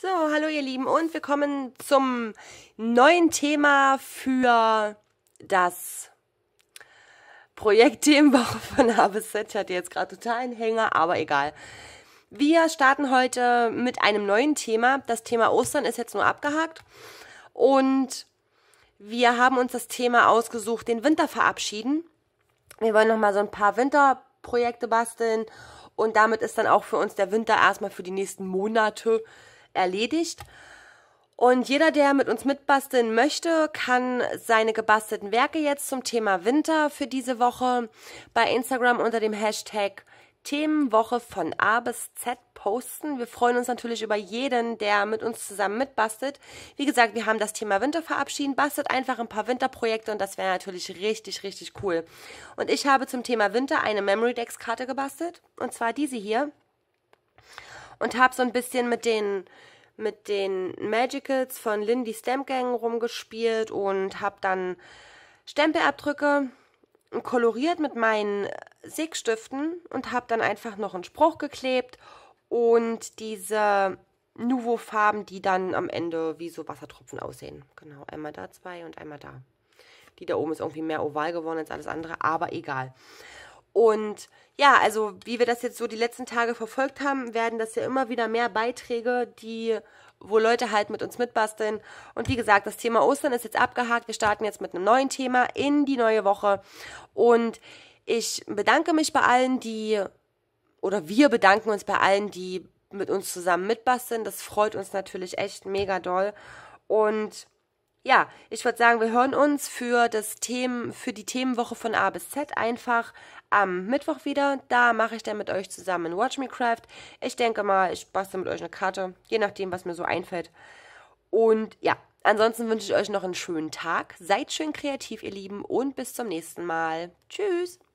So, hallo ihr Lieben und willkommen zum neuen Thema für das Projekt Themenwoche von Habeset. Ich hatte jetzt gerade totalen Hänger, aber egal. Wir starten heute mit einem neuen Thema. Das Thema Ostern ist jetzt nur abgehakt und wir haben uns das Thema ausgesucht, den Winter verabschieden. Wir wollen nochmal so ein paar Winterprojekte basteln und damit ist dann auch für uns der Winter erstmal für die nächsten Monate erledigt. Und jeder, der mit uns mitbasteln möchte, kann seine gebastelten Werke jetzt zum Thema Winter für diese Woche bei Instagram unter dem Hashtag Themenwoche von A bis Z posten. Wir freuen uns natürlich über jeden, der mit uns zusammen mitbastelt. Wie gesagt, wir haben das Thema Winter verabschieden. Bastelt einfach ein paar Winterprojekte und das wäre natürlich richtig, richtig cool. Und ich habe zum Thema Winter eine Memory Decks Karte gebastelt. Und zwar diese hier und habe so ein bisschen mit den mit den Magicals von Lindy Stamp Gang rumgespielt und habe dann Stempelabdrücke koloriert mit meinen Sägstiften und habe dann einfach noch einen Spruch geklebt und diese Nouveau-Farben, die dann am Ende wie so Wassertropfen aussehen. Genau, einmal da zwei und einmal da. Die da oben ist irgendwie mehr oval geworden als alles andere, aber egal. Und ja, also wie wir das jetzt so die letzten Tage verfolgt haben, werden das ja immer wieder mehr Beiträge, die wo Leute halt mit uns mitbasteln. Und wie gesagt, das Thema Ostern ist jetzt abgehakt. Wir starten jetzt mit einem neuen Thema in die neue Woche. Und ich bedanke mich bei allen, die, oder wir bedanken uns bei allen, die mit uns zusammen mitbasteln. Das freut uns natürlich echt mega doll. Und ja, ich würde sagen, wir hören uns für das Themen, für die Themenwoche von A bis Z einfach am Mittwoch wieder. Da mache ich dann mit euch zusammen Watch Me Craft. Ich denke mal, ich bastel mit euch eine Karte, je nachdem, was mir so einfällt. Und ja, ansonsten wünsche ich euch noch einen schönen Tag. Seid schön kreativ, ihr Lieben, und bis zum nächsten Mal. Tschüss!